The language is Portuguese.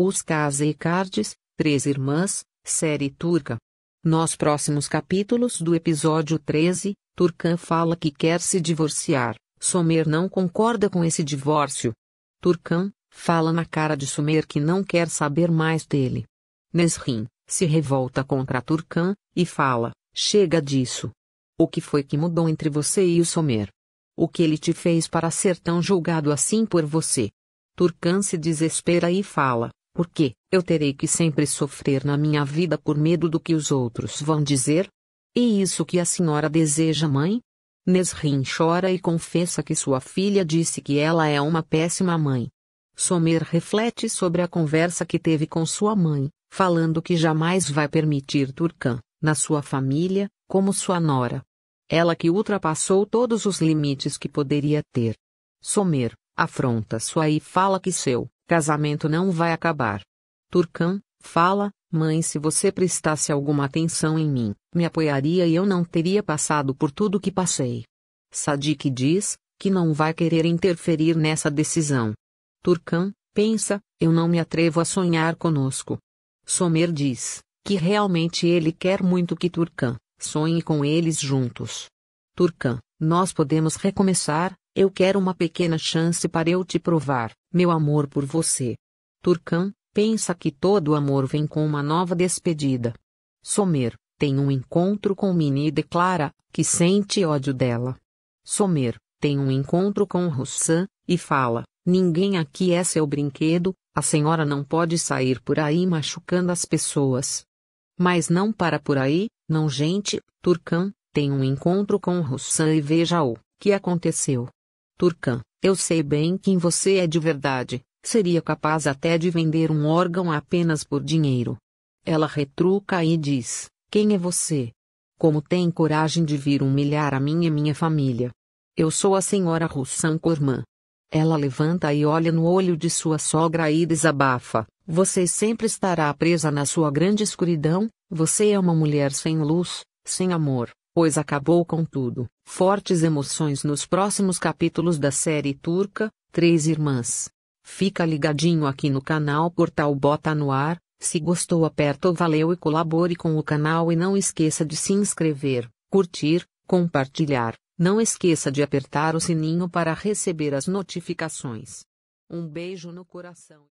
Os Cardes, Três Irmãs, série turca. Nos próximos capítulos do episódio 13, Turcan fala que quer se divorciar, Somer não concorda com esse divórcio. Turcan fala na cara de Somer que não quer saber mais dele. Nesrin, se revolta contra Turcan e fala, chega disso. O que foi que mudou entre você e o Somer? O que ele te fez para ser tão julgado assim por você? Turcan se desespera e fala, porque eu terei que sempre sofrer na minha vida por medo do que os outros vão dizer? E isso que a senhora deseja, mãe? Nesrin chora e confessa que sua filha disse que ela é uma péssima mãe. Somer reflete sobre a conversa que teve com sua mãe, falando que jamais vai permitir Turcan, na sua família, como sua nora. Ela que ultrapassou todos os limites que poderia ter. Somer, afronta sua e fala que seu Casamento não vai acabar. Turcan, fala, mãe, se você prestasse alguma atenção em mim, me apoiaria e eu não teria passado por tudo que passei. Sadik diz que não vai querer interferir nessa decisão. Turcan, pensa, eu não me atrevo a sonhar conosco. Somer diz que realmente ele quer muito que Turcan sonhe com eles juntos. Turcan, nós podemos recomeçar, eu quero uma pequena chance para eu te provar meu amor por você. Turcan, pensa que todo amor vem com uma nova despedida. Somer, tem um encontro com Minnie e declara que sente ódio dela. Somer, tem um encontro com Russan e fala: Ninguém aqui é seu brinquedo, a senhora não pode sair por aí machucando as pessoas. Mas não para por aí, não gente, Turcan, tem um encontro com Russan e veja o que aconteceu. Turcan, eu sei bem quem você é de verdade, seria capaz até de vender um órgão apenas por dinheiro. Ela retruca e diz: Quem é você? Como tem coragem de vir humilhar a mim e minha família? Eu sou a senhora Russan Cormã. Ela levanta e olha no olho de sua sogra e desabafa: Você sempre estará presa na sua grande escuridão, você é uma mulher sem luz, sem amor, pois acabou com tudo. Fortes emoções nos próximos capítulos da série turca, Três Irmãs. Fica ligadinho aqui no canal Portal Bota no Ar, se gostou aperta o valeu e colabore com o canal e não esqueça de se inscrever, curtir, compartilhar, não esqueça de apertar o sininho para receber as notificações. Um beijo no coração.